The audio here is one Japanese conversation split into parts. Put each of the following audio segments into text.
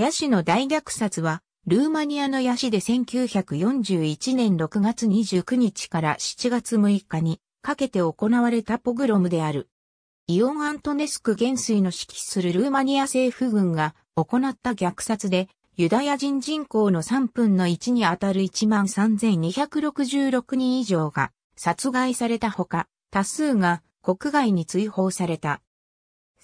ヤシの大虐殺は、ルーマニアのヤシで1941年6月29日から7月6日にかけて行われたポグロムである。イオン・アントネスク元帥の指揮するルーマニア政府軍が行った虐殺で、ユダヤ人人口の3分の1にあたる13,266人以上が殺害されたほか、多数が国外に追放された。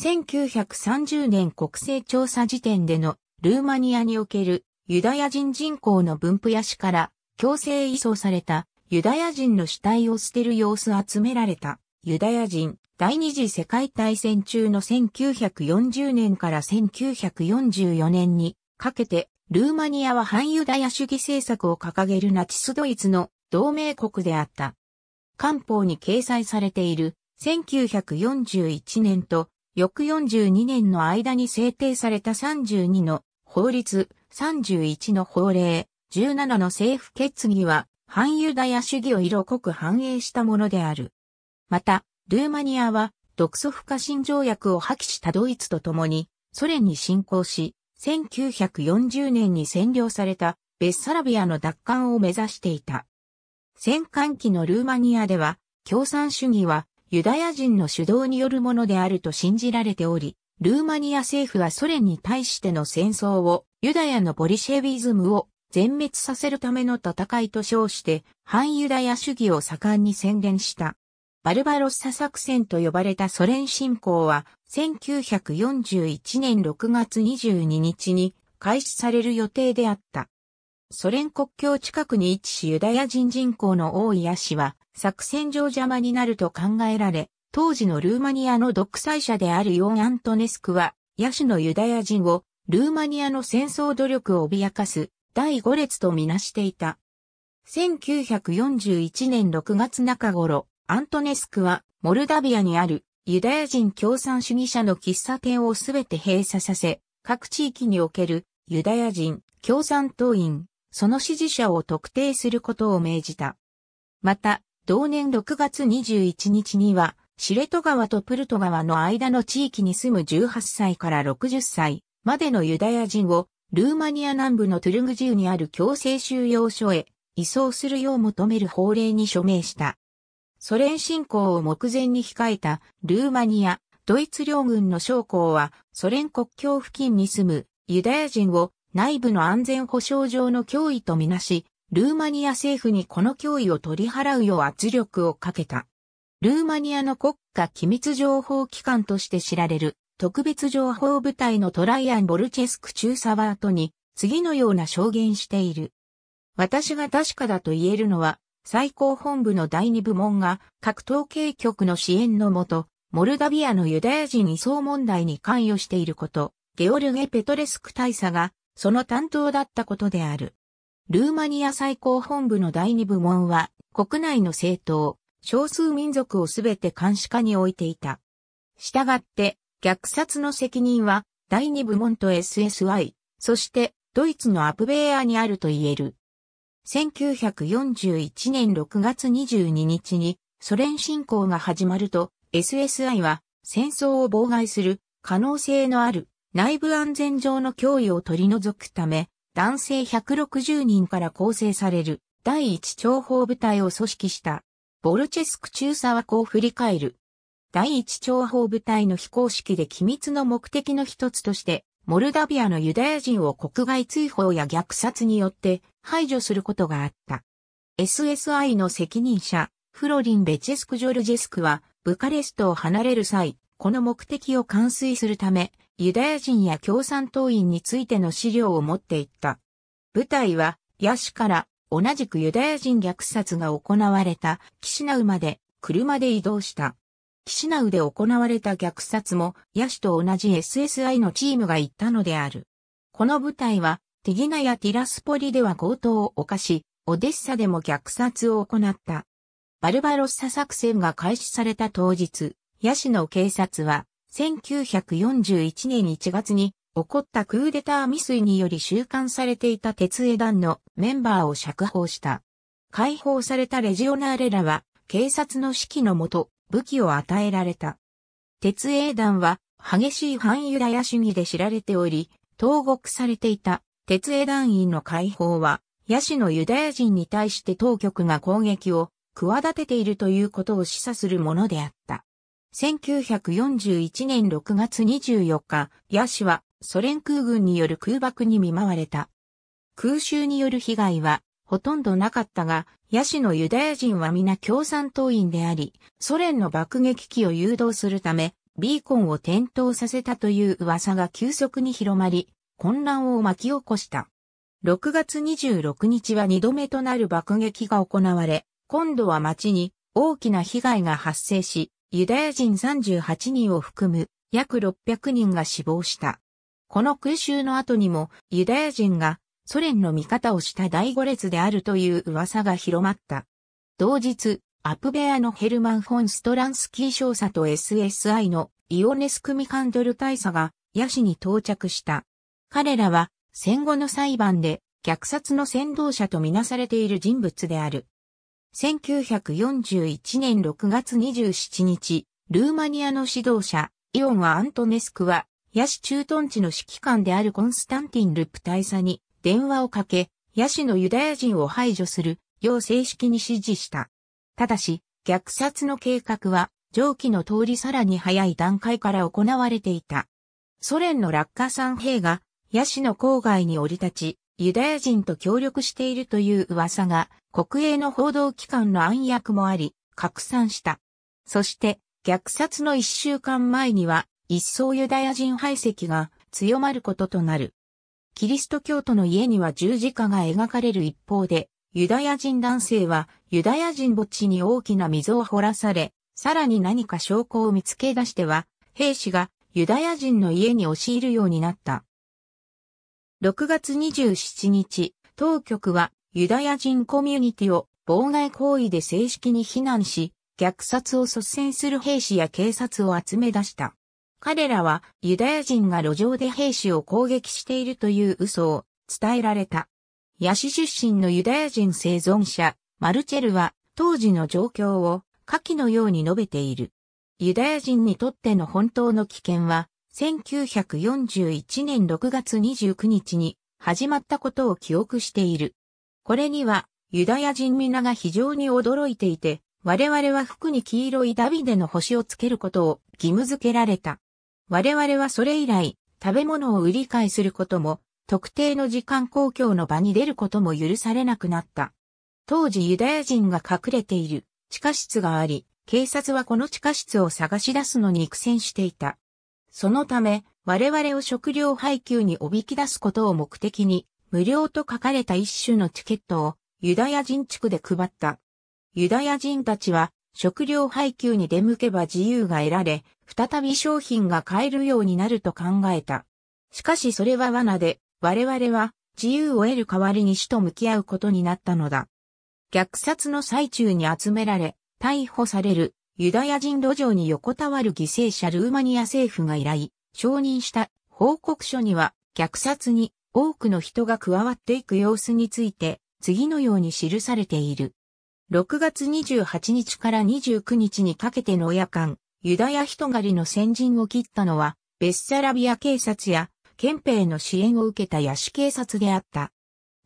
1930年国勢調査時点でのルーマニアにおけるユダヤ人人口の分布や市から強制移送されたユダヤ人の死体を捨てる様子集められたユダヤ人第二次世界大戦中の1940年から1944年にかけてルーマニアは反ユダヤ主義政策を掲げるナチスドイツの同盟国であった。官報に掲載されている1941年と翌42年の間に制定された32の法律、31の法令、17の政府決議は、反ユダヤ主義を色濃く反映したものである。また、ルーマニアは、独ソ不可侵条約を破棄したドイツと共に、ソ連に侵攻し、1940年に占領されたベッサラビアの奪還を目指していた。戦艦期のルーマニアでは、共産主義はユダヤ人の主導によるものであると信じられており、ルーマニア政府はソ連に対しての戦争を、ユダヤのボリシェビズムを全滅させるための戦いと称して、反ユダヤ主義を盛んに宣伝した。バルバロッサ作戦と呼ばれたソ連侵攻は、1941年6月22日に開始される予定であった。ソ連国境近くに位置しユダヤ人人口の多いヤ市は、作戦上邪魔になると考えられ、当時のルーマニアの独裁者であるヨン・アントネスクは、野手のユダヤ人をルーマニアの戦争努力を脅かす第5列とみなしていた。1941年6月中頃、アントネスクはモルダビアにあるユダヤ人共産主義者の喫茶店をすべて閉鎖させ、各地域におけるユダヤ人、共産党員、その支持者を特定することを命じた。また、同年6月21日には、シレト川とプルト川の間の地域に住む18歳から60歳までのユダヤ人を、ルーマニア南部のトゥルグジウにある強制収容所へ移送するよう求める法令に署名した。ソ連侵攻を目前に控えたルーマニア、ドイツ領軍の将校はソ連国境付近に住むユダヤ人を内部の安全保障上の脅威とみなし、ルーマニア政府にこの脅威を取り払うよう圧力をかけた。ルーマニアの国家機密情報機関として知られる特別情報部隊のトライアン・ボルチェスク中佐は後に次のような証言している。私が確かだと言えるのは最高本部の第二部門が各統計局の支援のもとモルダビアのユダヤ人移送問題に関与していること、ゲオルゲ・ペトレスク大佐がその担当だったことである。ルーマニア最高本部の第二部門は国内の政党、少数民族をすべて監視下に置いていた。したがって、虐殺の責任は第二部門と SSY、そしてドイツのアプベーアにあると言える。1941年6月22日にソ連侵攻が始まると SSI は戦争を妨害する可能性のある内部安全上の脅威を取り除くため男性160人から構成される第一諜報部隊を組織した。ボルチェスク中佐はこう振り返る。第一諜報部隊の非公式で機密の目的の一つとして、モルダビアのユダヤ人を国外追放や虐殺によって排除することがあった。SSI の責任者、フロリン・ベチェスク・ジョルジェスクは、ブカレストを離れる際、この目的を完遂するため、ユダヤ人や共産党員についての資料を持っていった。部隊は、ヤシから同じくユダヤ人虐殺が行われたキシナウまで車で移動した。キシナウで行われた虐殺もヤシと同じ SSI のチームが行ったのである。この部隊はティギナやティラスポリでは強盗を犯し、オデッサでも虐殺を行った。バルバロッサ作戦が開始された当日、ヤシの警察は1941年1月に起こったクーデター未遂により収監されていた鉄枝団のメンバーを釈放した。解放されたレジオナーレらは、警察の指揮のもと、武器を与えられた。鉄英団は、激しい反ユダヤ主義で知られており、投獄されていた、鉄英団員の解放は、ヤシのユダヤ人に対して当局が攻撃を企てているということを示唆するものであった。1941年6月24日、ヤシはソ連空軍による空爆に見舞われた。空襲による被害はほとんどなかったが、ヤシのユダヤ人は皆共産党員であり、ソ連の爆撃機を誘導するため、ビーコンを点灯させたという噂が急速に広まり、混乱を巻き起こした。6月26日は2度目となる爆撃が行われ、今度は町に大きな被害が発生し、ユダヤ人38人を含む約600人が死亡した。この空襲の後にもユダヤ人がソ連の味方をした第五列であるという噂が広まった。同日、アプベアのヘルマン・フォン・ストランスキー少佐と SSI のイオネス・クミカンドル大佐がヤシに到着した。彼らは戦後の裁判で虐殺の先導者とみなされている人物である。1941年6月27日、ルーマニアの指導者、イオンアントネスクはヤシ駐屯地の指揮官であるコンスタンティン・ルプ大佐に電話をかけ、ヤシのユダヤ人を排除するよう正式に指示した。ただし、虐殺の計画は上記の通りさらに早い段階から行われていた。ソ連の落下山兵がヤシの郊外に降り立ち、ユダヤ人と協力しているという噂が国営の報道機関の暗躍もあり、拡散した。そして、虐殺の一週間前には、一層ユダヤ人排斥が強まることとなる。キリスト教徒の家には十字架が描かれる一方で、ユダヤ人男性はユダヤ人墓地に大きな溝を掘らされ、さらに何か証拠を見つけ出しては、兵士がユダヤ人の家に押し入るようになった。6月27日、当局はユダヤ人コミュニティを妨害行為で正式に非難し、虐殺を率先する兵士や警察を集め出した。彼らはユダヤ人が路上で兵士を攻撃しているという嘘を伝えられた。ヤシ出身のユダヤ人生存者、マルチェルは当時の状況を下記のように述べている。ユダヤ人にとっての本当の危険は、1941年6月29日に始まったことを記憶している。これにはユダヤ人皆が非常に驚いていて、我々は服に黄色いダビデの星をつけることを義務付けられた。我々はそれ以来、食べ物を売り買いすることも、特定の時間公共の場に出ることも許されなくなった。当時ユダヤ人が隠れている地下室があり、警察はこの地下室を探し出すのに苦戦していた。そのため、我々を食料配給におびき出すことを目的に、無料と書かれた一種のチケットをユダヤ人地区で配った。ユダヤ人たちは食料配給に出向けば自由が得られ、再び商品が買えるようになると考えた。しかしそれは罠で、我々は自由を得る代わりに死と向き合うことになったのだ。虐殺の最中に集められ、逮捕されるユダヤ人路上に横たわる犠牲者ルーマニア政府が依頼、承認した報告書には虐殺に多くの人が加わっていく様子について次のように記されている。6月28日から29日にかけての夜間、ユダヤ人狩りの先陣を切ったのは、ベッサラビア警察や、憲兵の支援を受けた野手警察であった。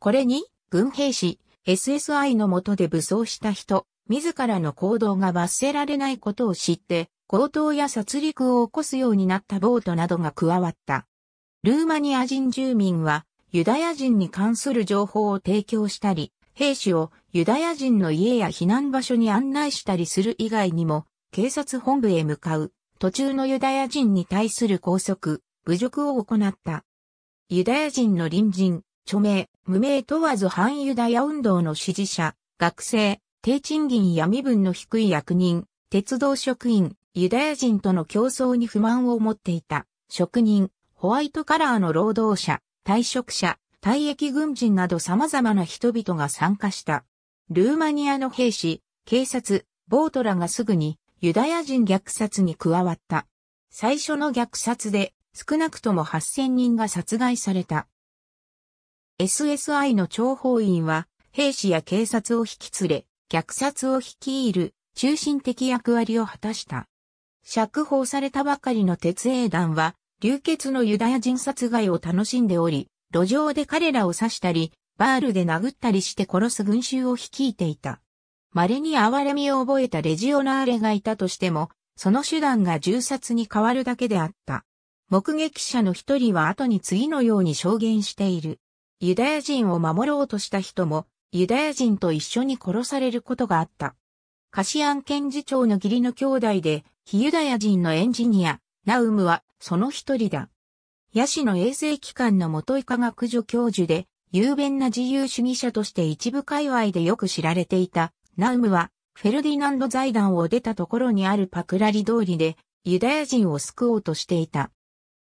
これに、軍兵士、SSI の下で武装した人、自らの行動が罰せられないことを知って、強盗や殺戮を起こすようになったボートなどが加わった。ルーマニア人住民は、ユダヤ人に関する情報を提供したり、兵士をユダヤ人の家や避難場所に案内したりする以外にも、警察本部へ向かう、途中のユダヤ人に対する拘束、侮辱を行った。ユダヤ人の隣人、著名、無名問わず反ユダヤ運動の支持者、学生、低賃金や身分の低い役人、鉄道職員、ユダヤ人との競争に不満を持っていた、職人、ホワイトカラーの労働者、退職者、退役軍人など様々な人々が参加した。ルーマニアの兵士、警察、ボートらがすぐにユダヤ人虐殺に加わった。最初の虐殺で少なくとも8000人が殺害された。SSI の諜報員は兵士や警察を引き連れ、虐殺を率いる中心的役割を果たした。釈放されたばかりの鉄営団は流血のユダヤ人殺害を楽しんでおり、路上で彼らを刺したり、バールで殴ったりして殺す群衆を率いていた。稀に哀れみを覚えたレジオナーレがいたとしても、その手段が銃殺に変わるだけであった。目撃者の一人は後に次のように証言している。ユダヤ人を守ろうとした人も、ユダヤ人と一緒に殺されることがあった。カシアン検事長の義理の兄弟で、非ユダヤ人のエンジニア、ナウムはその一人だ。ヤシの衛生機関の元医科学助教授で、雄弁な自由主義者として一部界隈でよく知られていた、ナウムは、フェルディナンド財団を出たところにあるパクラリ通りで、ユダヤ人を救おうとしていた。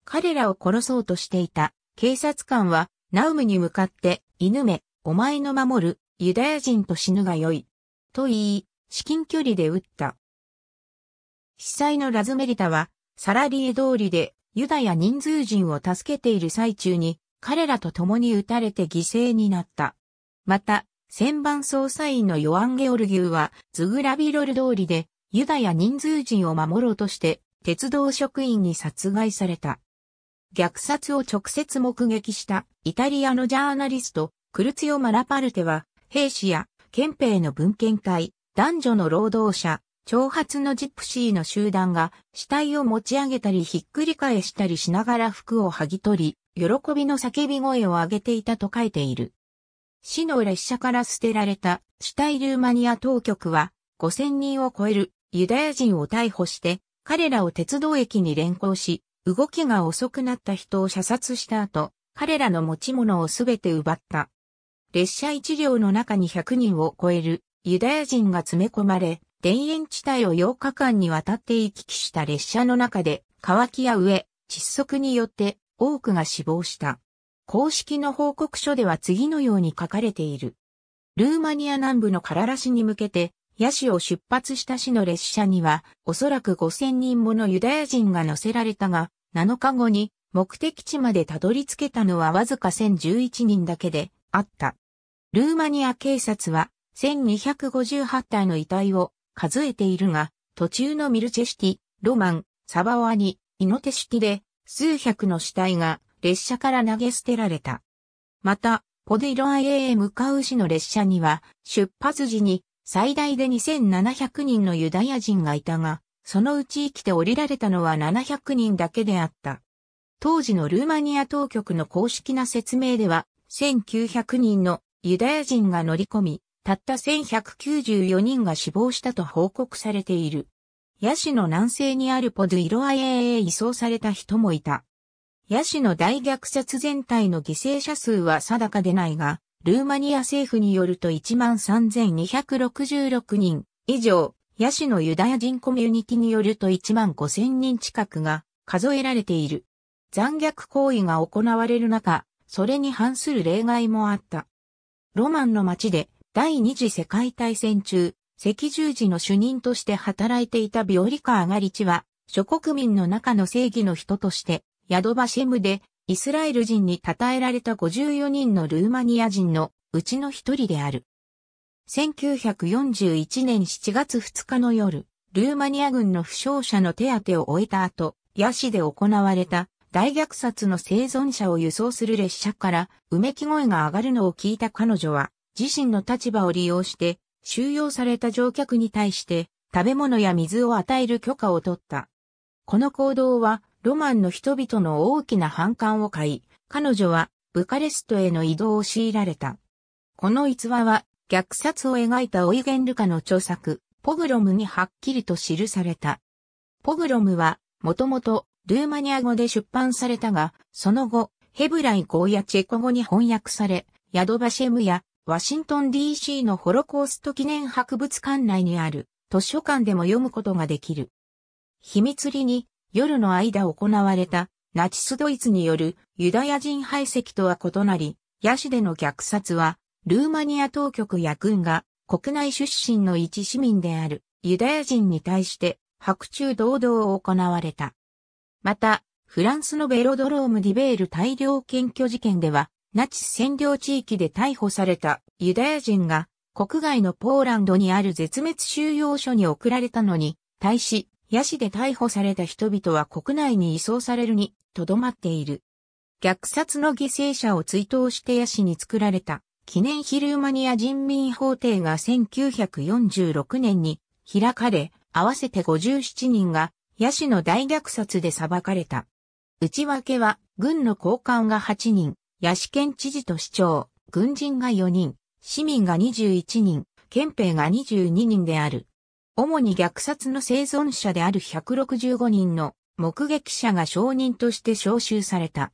彼らを殺そうとしていた、警察官は、ナウムに向かって、犬め、お前の守る、ユダヤ人と死ぬがよい。と言い、至近距離で撃った。被災のラズメリタは、サラリエ通りでユダや人数人を助けている最中に彼らと共に撃たれて犠牲になった。また、千番捜査員のヨアン・ゲオルギューはズグラビロル通りでユダや人数人を守ろうとして鉄道職員に殺害された。虐殺を直接目撃したイタリアのジャーナリストクルツヨ・マラパルテは兵士や憲兵の文献会、男女の労働者、挑発のジプシーの集団が死体を持ち上げたりひっくり返したりしながら服を剥ぎ取り、喜びの叫び声を上げていたと書いている。市の列車から捨てられた死体ルーマニア当局は5000人を超えるユダヤ人を逮捕して彼らを鉄道駅に連行し、動きが遅くなった人を射殺した後、彼らの持ち物をすべて奪った。列車1両の中に100人を超えるユダヤ人が詰め込まれ、田園地帯を8日間にわたって行き来した列車の中で、乾きや上、窒息によって多くが死亡した。公式の報告書では次のように書かれている。ルーマニア南部のカララ市に向けて、ヤシを出発した市の列車には、おそらく5000人ものユダヤ人が乗せられたが、7日後に目的地までたどり着けたのはわずか1011人だけであった。ルーマニア警察は、1258体の遺体を数えているが、途中のミルチェシティ、ロマン、サバワニ、イノテシティで、数百の死体が列車から投げ捨てられた。また、ポデイロアへ向かう市の列車には、出発時に最大で2700人のユダヤ人がいたが、そのうち生きて降りられたのは700人だけであった。当時のルーマニア当局の公式な説明では、1900人のユダヤ人が乗り込み、たった1194人が死亡したと報告されている。ヤシの南西にあるポドゥイロアエへ移送された人もいた。ヤシの大虐殺全体の犠牲者数は定かでないが、ルーマニア政府によると13,266人以上、ヤシのユダヤ人コミュニティによると15,000人近くが数えられている。残虐行為が行われる中、それに反する例外もあった。ロマンの街で第二次世界大戦中、赤十字の主任として働いていたビオリカ・がガリチは、諸国民の中の正義の人として、ヤドバシェムで、イスラエル人に称えられた54人のルーマニア人のうちの一人である。1941年7月2日の夜、ルーマニア軍の負傷者の手当てを終えた後、ヤシで行われた大虐殺の生存者を輸送する列車からうめき声が上がるのを聞いた彼女は、自身の立場を利用して、収容された乗客に対して、食べ物や水を与える許可を取った。この行動は、ロマンの人々の大きな反感を買い、彼女は、ブカレストへの移動を強いられた。この逸話は、虐殺を描いたオイゲン・ルカの著作、ポグロムにはっきりと記された。ポグロムは、もともと、ルーマニア語で出版されたが、その後、ヘブライ語やチェコ語に翻訳され、ヤドバシェムやワシントン DC のホロコースト記念博物館内にある図書館でも読むことができる。秘密裏に夜の間行われたナチスドイツによるユダヤ人排斥とは異なり、ヤシでの虐殺はルーマニア当局や軍が国内出身の一市民であるユダヤ人に対して白昼堂々行われた。また、フランスのベロドロームディベール大量検挙事件では、ナチス占領地域で逮捕されたユダヤ人が国外のポーランドにある絶滅収容所に送られたのに、対し、ヤシで逮捕された人々は国内に移送されるに、とどまっている。虐殺の犠牲者を追悼してヤシに作られた、記念ヒルーマニア人民法廷が1946年に開かれ、合わせて57人がヤシの大虐殺で裁かれた。内訳は、軍の高官が8人、ヤシ県知事と市長、軍人が4人、市民が21人、憲兵が22人である。主に虐殺の生存者である165人の目撃者が証人として招集された。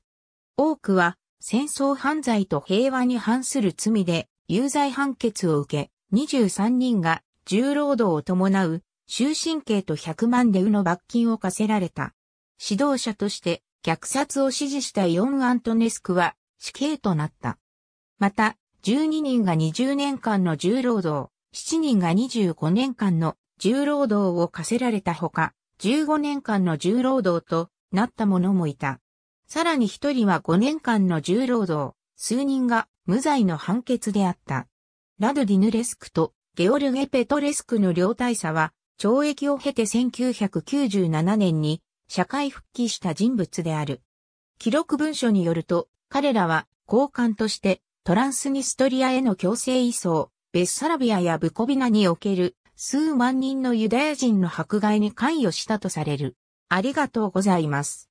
多くは戦争犯罪と平和に反する罪で有罪判決を受け、23人が重労働を伴う終身刑と100万デウの罰金を課せられた。指導者として虐殺を指示したイオン・アントネスクは死刑となった。また、12人が20年間の重労働、7人が25年間の重労働を課せられたほか、15年間の重労働となった者もいた。さらに1人は5年間の重労働、数人が無罪の判決であった。ラドディヌレスクとゲオルゲ・ペトレスクの両大佐は、懲役を経て1997年に社会復帰した人物である。記録文書によると、彼らは交換としてトランスニストリアへの強制移送、ベッサラビアやブコビナにおける数万人のユダヤ人の迫害に関与したとされる。ありがとうございます。